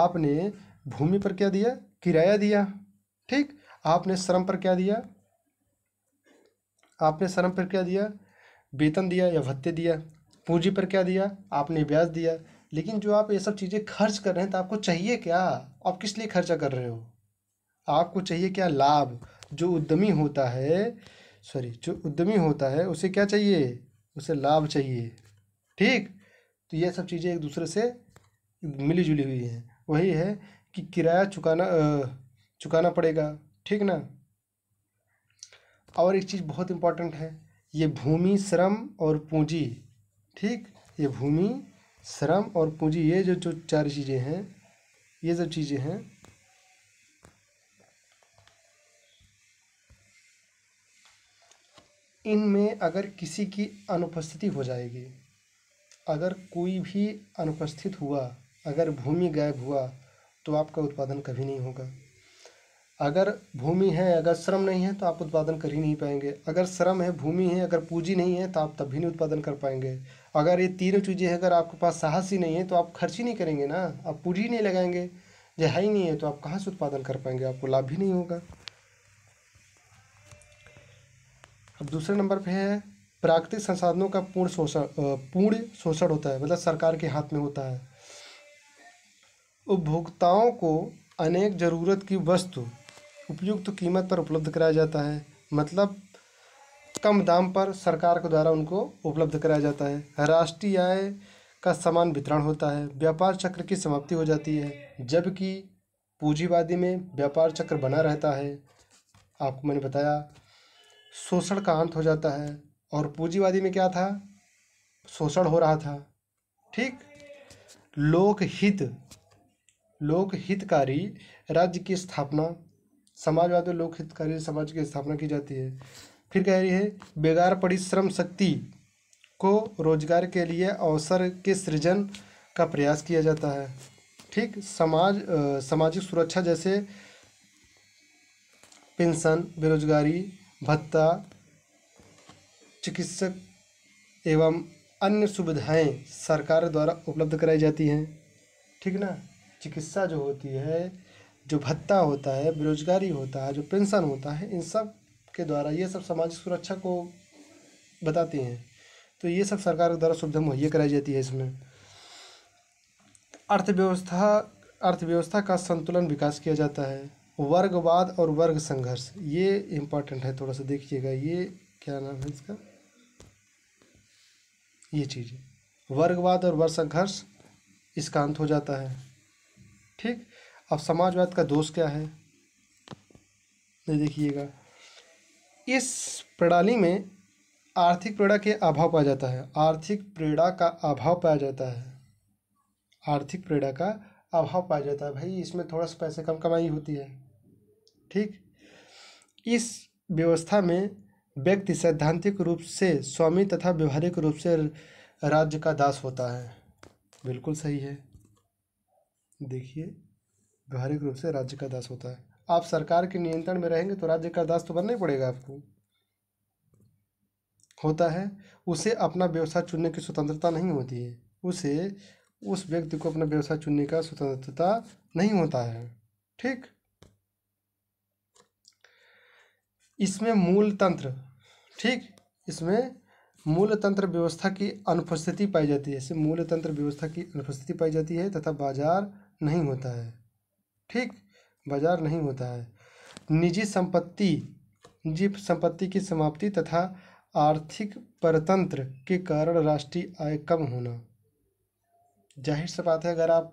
आपने भूमि पर क्या दिया किराया दिया ठीक आपने श्रम पर क्या दिया आपने श्रम पर क्या दिया वेतन दिया या भत्ते दिया पूंजी पर क्या दिया आपने ब्याज दिया लेकिन जो आप ये सब चीज़ें खर्च कर रहे हैं तो आपको चाहिए क्या आप किस लिए खर्चा कर रहे हो आपको चाहिए क्या लाभ जो उद्यमी होता है सॉरी जो उद्यमी होता है उसे क्या चाहिए उसे लाभ चाहिए ठीक तो ये सब चीज़ें एक दूसरे से मिली जुली हुई हैं वही है कि किराया चुकाना चुकाना पड़ेगा ठीक ना और एक चीज़ बहुत इम्पॉर्टेंट है ये भूमि श्रम और पूंजी ठीक ये भूमि श्रम और पूंजी ये जो जो चार चीज़ें हैं ये सब चीज़ें हैं इनमें अगर किसी की अनुपस्थिति हो जाएगी अगर कोई भी अनुपस्थित हुआ अगर भूमि गायब हुआ तो आपका उत्पादन कभी नहीं होगा अगर भूमि है अगर श्रम नहीं है तो आप उत्पादन कर ही नहीं पाएंगे अगर श्रम है भूमि है अगर पूंजी नहीं है तो आप तब भी नहीं उत्पादन कर पाएंगे अगर ये तीनों चीज़ें अगर आपके पास साहस ही नहीं है तो आप खर्च ही नहीं करेंगे ना आप पूंजी नहीं लगाएंगे जो है ही नहीं है तो आप कहाँ से उत्पादन कर पाएंगे आपको लाभ भी नहीं होगा अब दूसरे नंबर पर है प्राकृतिक संसाधनों का पूर्ण शोषण पूर्ण शोषण होता है मतलब सरकार के हाथ में होता है उपभोक्ताओं को अनेक ज़रूरत की वस्तु उपयुक्त कीमत पर उपलब्ध कराया जाता है मतलब कम दाम पर सरकार के द्वारा उनको उपलब्ध कराया जाता है राष्ट्रीय आय का समान वितरण होता है व्यापार चक्र की समाप्ति हो जाती है जबकि पूंजीवादी में व्यापार चक्र बना रहता है आपको मैंने बताया शोषण का अंत हो जाता है और पूंजीवादी में क्या था शोषण हो रहा था ठीक लोकहित लोकहितकारी राज्य की स्थापना समाजवाद में लोक हितकारी समाज की स्थापना की जाती है फिर कह रही है बेगार पड़ी श्रम शक्ति को रोजगार के लिए अवसर के सृजन का प्रयास किया जाता है ठीक समाज सामाजिक सुरक्षा जैसे पेंशन बेरोजगारी भत्ता चिकित्सक एवं अन्य सुविधाएं सरकार द्वारा उपलब्ध कराई जाती हैं ठीक ना चिकित्सा जो होती है जो भत्ता होता है बेरोजगारी होता है जो पेंशन होता है इन सब के द्वारा ये सब सामाजिक सुरक्षा को बताती हैं तो ये सब सरकार के द्वारा सुविधा मुहैया कराई जाती है इसमें अर्थव्यवस्था अर्थव्यवस्था का संतुलन विकास किया जाता है वर्गवाद और वर्ग संघर्ष ये इम्पॉर्टेंट है थोड़ा सा देखिएगा ये क्या नाम है इसका ये चीज़ वर्गवाद और वर्ग संघर्ष इसका अंत हो जाता है ठीक अब समाजवाद का दोष क्या है ये देखिएगा इस प्रणाली में आर्थिक प्रेरणा के अभाव पाया जाता है आर्थिक प्रेरणा का अभाव पाया जाता है आर्थिक प्रेरणा का अभाव पाया जाता है भाई इसमें थोड़ा सा पैसे कम कमाई होती है ठीक इस व्यवस्था में व्यक्ति सैद्धांतिक रूप से स्वामी तथा व्यवहारिक रूप से राज्य का दास होता है बिल्कुल सही है देखिए व्यवहारिक रूप से राज्य का दास होता है आप सरकार के नियंत्रण में रहेंगे तो राज्य का दास तो बनना ही पड़ेगा आपको होता है उसे अपना व्यवसाय चुनने की स्वतंत्रता नहीं होती है उसे उस व्यक्ति को अपना व्यवसाय चुनने का स्वतंत्रता नहीं होता है ठीक इसमें मूल तंत्र ठीक इसमें मूल तंत्र व्यवस्था की अनुपस्थिति पाई जाती है इससे मूल तंत्र व्यवस्था की अनुपस्थिति पाई जाती है तथा बाजार नहीं होता है ठीक बाजार नहीं होता है निजी संपत्ति निजी संपत्ति की समाप्ति तथा आर्थिक परतंत्र के कारण राष्ट्रीय आय कम होना जाहिर सी बात है अगर आप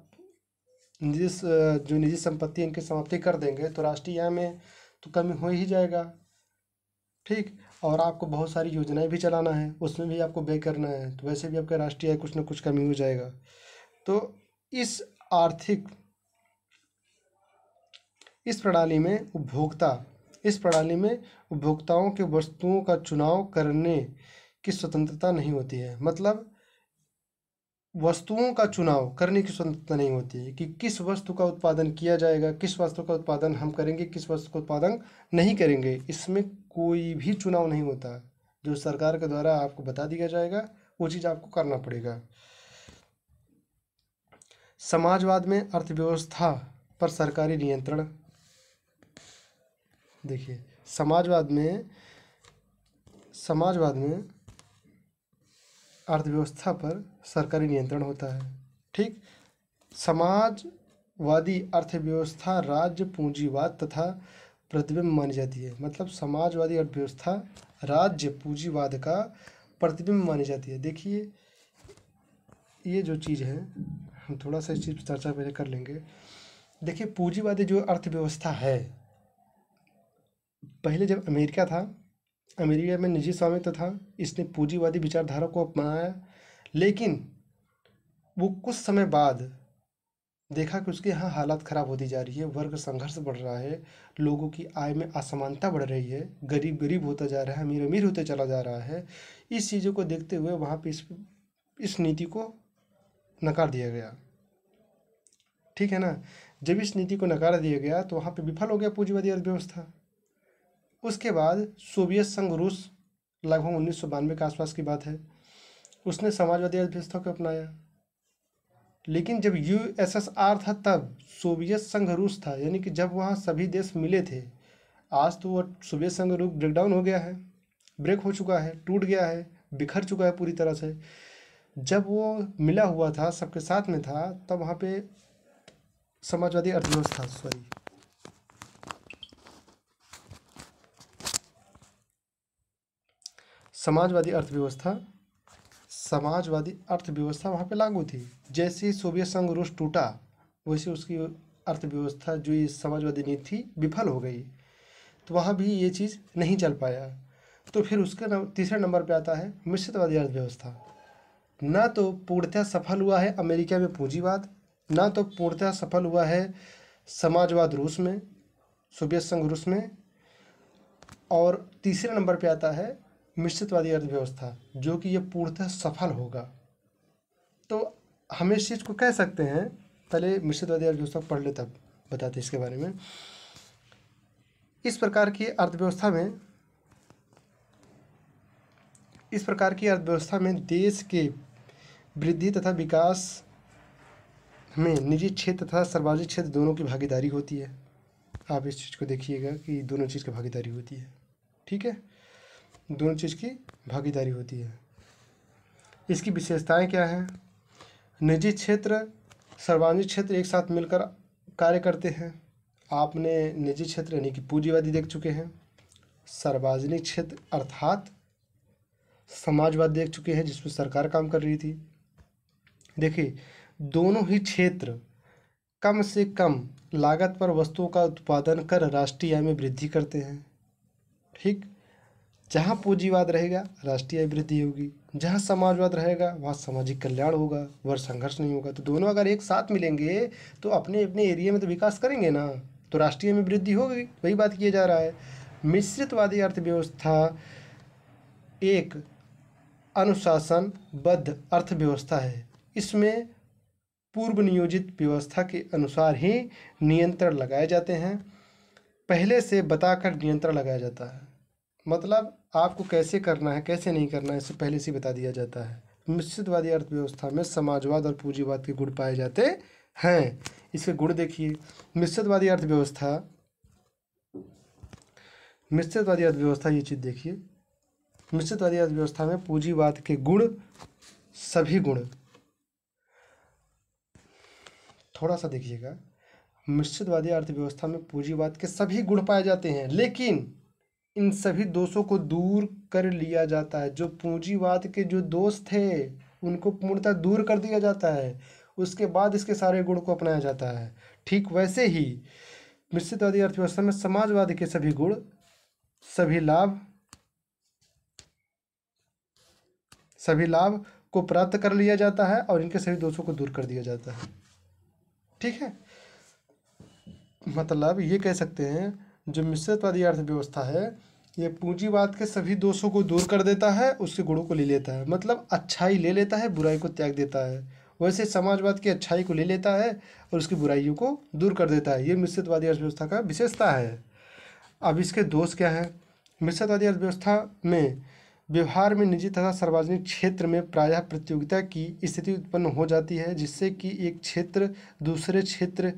निजी जो निजी संपत्ति इनकी समाप्ति कर देंगे तो राष्ट्रीय आय में तो कमी हो ही जाएगा ठीक और आपको बहुत सारी योजनाएं भी चलाना है उसमें भी आपको व्यय करना है तो वैसे भी आपका राष्ट्रीय आय कुछ ना कुछ कमी हो जाएगा तो इस आर्थिक इस प्रणाली में उपभोक्ता इस प्रणाली में उपभोक्ताओं के वस्तुओं का चुनाव करने की स्वतंत्रता नहीं होती है मतलब वस्तुओं का चुनाव करने की स्वतंत्रता नहीं होती है कि किस वस्तु का उत्पादन किया जाएगा किस वस्तु का उत्पादन हम करेंगे किस वस्तु का उत्पादन नहीं करेंगे इसमें कोई भी चुनाव नहीं होता जो सरकार के द्वारा आपको बता दिया जाएगा वो चीज़ आपको करना पड़ेगा समाजवाद में अर्थव्यवस्था पर सरकारी नियंत्रण देखिए समाजवाद में समाजवाद में अर्थव्यवस्था पर सरकारी नियंत्रण होता है ठीक समाजवादी अर्थव्यवस्था राज्य पूंजीवाद तथा प्रतिबिंब मानी जाती है मतलब समाजवादी अर्थव्यवस्था राज्य पूंजीवाद का प्रतिबिंब मानी जाती है देखिए ये जो चीज़ है हम थोड़ा सा इस चीज़ पर चर्चा पहले कर लेंगे देखिए पूंजीवादी जो अर्थव्यवस्था है पहले जब अमेरिका था अमेरिका में निजी स्वामित्व था इसने पूंजीवादी विचारधारा को अपनाया लेकिन वो कुछ समय बाद देखा कि उसके यहाँ हालात ख़राब होती जा रही है वर्ग संघर्ष बढ़ रहा है लोगों की आय में असमानता बढ़ रही है गरीब गरीब होता जा रहा है अमीर अमीर होते चला जा रहा है इस चीज़ों को देखते हुए वहाँ पर इस इस नीति को नकार दिया गया ठीक है ना जब इस नीति को नकार दिया गया तो वहाँ पे विफल हो गया पूंजीवादी अर्थव्यवस्था उसके बाद सोवियत संघ रूस लगभग उन्नीस सौ बानवे के आसपास की बात है उसने समाजवादी अध्यवस्था को अपनाया लेकिन जब यूएसएसआर था तब सोवियत संघ रूस था यानी कि जब वहाँ सभी देश मिले थे आज तो वह सोवियत संघ रूस ब्रेकडाउन हो गया है ब्रेक हो चुका है टूट गया है बिखर चुका है पूरी तरह से जब वो मिला हुआ था सबके साथ में था तब वहाँ पे समाजवादी अर्थव्यवस्था सॉरी समाजवादी अर्थव्यवस्था समाजवादी अर्थव्यवस्था वहाँ पे लागू थी जैसे ही सोवियत संघ रूस टूटा वैसे उसकी अर्थव्यवस्था जो ये समाजवादी नीति थी विफल हो गई तो वहाँ भी ये चीज़ नहीं चल पाया तो फिर उसके नम, तीसरे नंबर पे आता है मिश्रितवादी अर्थव्यवस्था ना तो पूर्णतः सफल हुआ है अमेरिका में पूंजीवाद ना तो पूर्णतः सफल हुआ है समाजवाद रूस में सोवियत संघ रूस में और तीसरे नंबर पे आता है मिश्रितवादी अर्थव्यवस्था जो कि यह पूर्णतः सफल होगा तो हम इस चीज़ को कह सकते हैं पहले मिश्रितवादी अर्थव्यवस्था पढ़ ले तब बताते इसके बारे में इस प्रकार की अर्थव्यवस्था में इस प्रकार की अर्थव्यवस्था में देश के वृद्धि तथा विकास में निजी क्षेत्र तथा सार्वजनिक क्षेत्र दोनों की भागीदारी होती है आप इस चीज़ को देखिएगा कि दोनों चीज़ की भागीदारी होती है ठीक है दोनों चीज़ की भागीदारी होती है इसकी विशेषताएं क्या हैं निजी क्षेत्र सर्वांगीण क्षेत्र एक साथ मिलकर कार्य करते हैं आपने निजी क्षेत्र यानी कि पूंजीवादी देख चुके हैं सार्वजनिक क्षेत्र अर्थात समाजवाद देख चुके हैं जिसमें सरकार काम कर रही थी देखिए दोनों ही क्षेत्र कम से कम लागत पर वस्तुओं का उत्पादन कर राष्ट्रीय आय में वृद्धि करते हैं ठीक जहाँ पूंजीवाद रहेगा राष्ट्रीय अभिवृद्धि होगी जहाँ समाजवाद रहेगा वहाँ सामाजिक कल्याण होगा वह संघर्ष नहीं होगा तो दोनों अगर एक साथ मिलेंगे तो अपने अपने एरिया में तो विकास करेंगे ना तो राष्ट्रीय में वृद्धि होगी वही बात किया जा रहा है मिश्रितवादी अर्थव्यवस्था एक अनुशासनबद्ध अर्थव्यवस्था है इसमें पूर्व नियोजित व्यवस्था के अनुसार ही नियंत्रण लगाए जाते हैं पहले से बताकर नियंत्रण लगाया जाता है मतलब आपको कैसे करना है कैसे नहीं करना है इससे पहले से बता दिया जाता है मिश्रितवादी अर्थव्यवस्था में समाजवाद और पूंजीवाद के गुण पाए जाते हैं इसके गुण देखिए मिश्रितवादी अर्थव्यवस्था मिश्रितवादी अर्थव्यवस्था ये चीज़ देखिए मिश्रितवादी अर्थव्यवस्था में पूंजीवाद के गुण सभी गुण थोड़ा सा देखिएगा मिश्रितवादी अर्थव्यवस्था में पूंजीवाद के सभी गुण पाए जाते हैं लेकिन इन सभी दोषों को दूर कर लिया जाता है जो पूंजीवाद के जो दोष थे उनको पूर्णतः दूर कर दिया जाता है उसके बाद इसके सारे गुण को अपनाया जाता है ठीक वैसे ही मिश्रितवादी अर्थव्यवस्था में समाजवाद के सभी गुण सभी लाभ सभी लाभ को प्राप्त कर लिया जाता है और इनके सभी दोषों को दूर कर दिया जाता है ठीक है मतलब ये कह सकते हैं जो मिश्रतवादी अर्थव्यवस्था है ये पूंजीवाद के सभी दोषों को दूर कर देता है उसके गुणों को ले लेता है मतलब अच्छाई ले लेता है बुराई को त्याग देता है वैसे समाजवाद की अच्छाई को ले लेता है और उसकी बुराइयों को दूर कर देता है ये मिश्रितवादी अर्थव्यवस्था का विशेषता है अब इसके दोष क्या है मिश्रितवादी अर्थव्यवस्था में व्यवहार में निजी तथा सार्वजनिक क्षेत्र में प्रायः प्रतियोगिता की स्थिति उत्पन्न हो जाती है जिससे कि एक क्षेत्र दूसरे क्षेत्र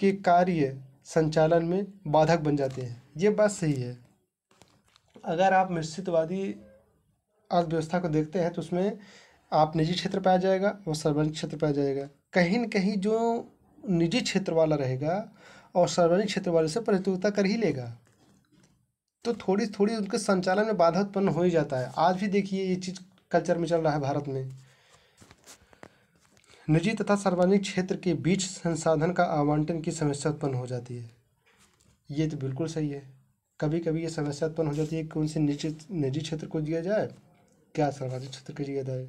के कार्य संचालन में बाधक बन जाते हैं ये बात सही है अगर आप मिश्रितवादी अर्थव्यवस्था को देखते हैं तो उसमें आप निजी क्षेत्र पाया जाएगा और सार्वजनिक क्षेत्र पाया जाएगा कहीं न कहीं जो निजी क्षेत्र वाला रहेगा और सार्वजनिक क्षेत्र वाले से प्रतियोगिता कर ही लेगा तो थोड़ी थोड़ी उनके संचालन में बाधा उत्पन्न हो ही जाता है आज भी देखिए ये चीज़ कल्चर में चल रहा है भारत में निजी तथा सार्वजनिक क्षेत्र के बीच संसाधन का आवंटन की समस्या उत्पन्न हो जाती है ये तो बिल्कुल सही है कभी कभी ये समस्या उत्पन्न हो जाती है कौन से निजी निजी क्षेत्र को दिया जाए क्या सार्वजनिक क्षेत्र को दिया जाए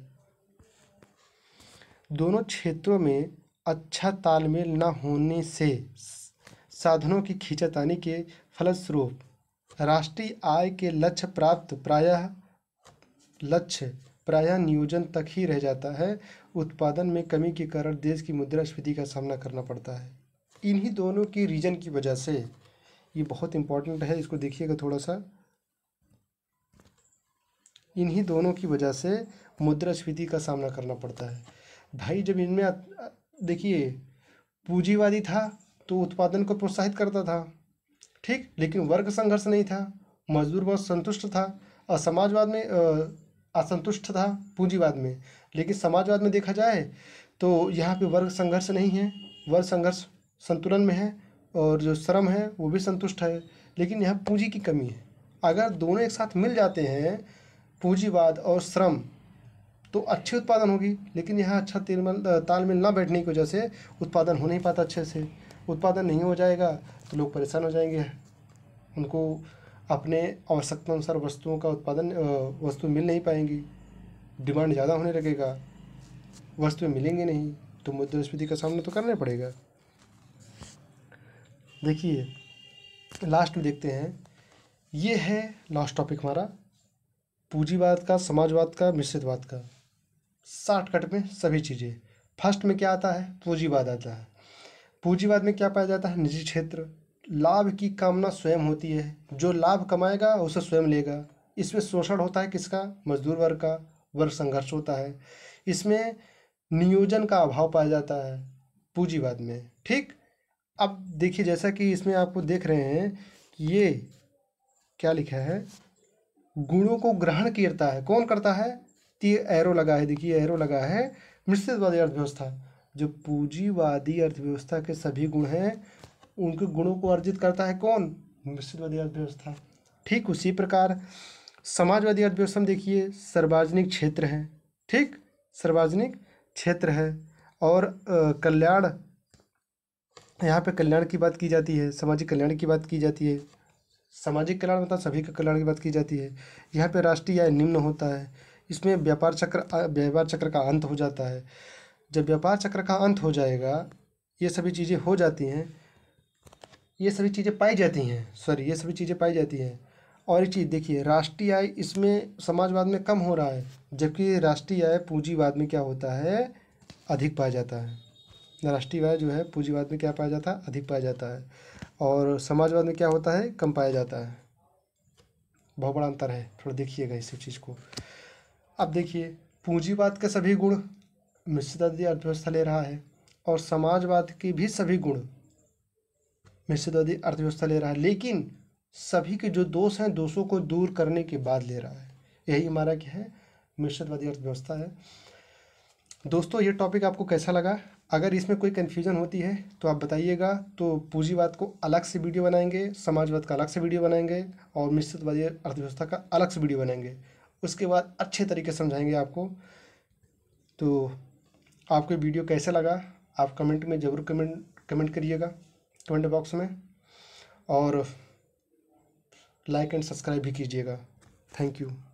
दोनों क्षेत्रों में अच्छा तालमेल न होने से साधनों की खींचातानी के फलस्वरूप राष्ट्रीय आय के लक्ष्य प्राप्त प्रायः लक्ष्य प्रायः नियोजन तक ही रह जाता है उत्पादन में कमी के कारण देश की मुद्रास्फीति का सामना करना पड़ता है इन्हीं दोनों के रीजन की वजह से ये बहुत इंपॉर्टेंट है इसको देखिएगा थोड़ा सा इन्हीं दोनों की वजह से मुद्रास्फीति का सामना करना पड़ता है भाई जब इनमें देखिए पूंजीवादी था तो उत्पादन को प्रोत्साहित करता था ठीक लेकिन वर्ग संघर्ष नहीं था मजदूर बहुत संतुष्ट था और समाजवाद में असंतुष्ट था पूंजीवाद में लेकिन समाजवाद में देखा जाए तो यहाँ पे वर्ग संघर्ष नहीं है वर्ग संघर्ष संतुलन में है और जो श्रम है वो भी संतुष्ट है लेकिन यहाँ पूंजी की कमी है अगर दोनों एक साथ मिल जाते हैं पूंजीवाद और श्रम तो अच्छी उत्पादन होगी लेकिन यहाँ अच्छा तेलमल तालमेल ना बैठने की वजह से उत्पादन हो नहीं पाता अच्छे से उत्पादन नहीं हो जाएगा तो लोग परेशान हो जाएंगे उनको अपने आवश्यकतानुसार वस्तुओं का उत्पादन वस्तु मिल नहीं पाएंगी डिमांड ज़्यादा होने लगेगा वस्तु मिलेंगी नहीं तो मुद्रास्फीति का सामना तो करना पड़ेगा देखिए लास्ट में देखते हैं ये है लास्ट टॉपिक हमारा पूंजीवाद का समाजवाद का मिश्रितवाद का शॉर्टकट में सभी चीज़ें फर्स्ट में क्या आता है पूंजीवाद आता है पूंजीवाद में क्या पाया जाता है निजी क्षेत्र लाभ की कामना स्वयं होती है जो लाभ कमाएगा उसे स्वयं लेगा इसमें शोषण होता है किसका मजदूर वर्ग का वर्ग संघर्ष होता है इसमें नियोजन का अभाव पाया जाता है पूंजीवाद में ठीक अब देखिए जैसा कि इसमें आपको देख रहे हैं कि ये क्या लिखा है गुणों को ग्रहण करता है कौन करता है तीर एरो लगा है देखिए एरो लगा है मिश्रितवादी अर्थव्यवस्था जो पूंजीवादी अर्थव्यवस्था के सभी गुण हैं उनके गुणों को अर्जित करता है कौन मिश्रितवादी अर्थव्यवस्था ठीक उसी प्रकार समाजवादी अर्थव्यवस्था में देखिए सार्वजनिक क्षेत्र है ठीक सार्वजनिक क्षेत्र है और कल्याण यहाँ पे कल्याण की बात की जाती है सामाजिक कल्याण की बात की जाती है सामाजिक कल्याण मतलब सभी के कल्याण की बात की जाती है यहाँ पे राष्ट्रीय आय निम्न होता है इसमें व्यापार चक्र व्यापार चक्र का अंत हो जाता है जब व्यापार चक्र का अंत हो जाएगा ये सभी चीज़ें हो जाती हैं ये सभी चीज़ें पाई जाती हैं सॉरी ये सभी चीज़ें पाई जाती हैं और एक चीज़ देखिए राष्ट्रीय आय इसमें समाजवाद में कम हो रहा है जबकि राष्ट्रीय आय पूंजीवाद में क्या होता है अधिक पाया जाता है राष्ट्रीय आय जो है पूंजीवाद में क्या पाया जाता है अधिक पाया जाता है और समाजवाद में क्या होता है कम पाया जाता है बहुत बड़ा अंतर है थोड़ा देखिएगा इस चीज़ को अब देखिए पूंजीवाद के सभी गुण मिश्रित अर्थव्यवस्था ले रहा है और समाजवाद के भी सभी गुण मिश्रित अर्थव्यवस्था ले रहा है लेकिन सभी के जो दोष हैं दोषों को दूर करने के बाद ले रहा है यही हमारा क्या है मिश्रतवादी अर्थव्यवस्था है दोस्तों ये टॉपिक आपको कैसा लगा अगर इसमें कोई कन्फ्यूजन होती है तो आप बताइएगा तो पूंजीवाद को अलग से वीडियो बनाएंगे समाजवाद का अलग से वीडियो बनाएंगे और मिश्रितवादी अर्थव्यवस्था का अलग से वीडियो बनाएंगे उसके बाद अच्छे तरीके से समझाएंगे आपको तो आपको वीडियो कैसा लगा आप कमेंट में ज़रूर कमेंट कमेंट करिएगा कमेंट बॉक्स में और लाइक एंड सब्सक्राइब भी कीजिएगा थैंक यू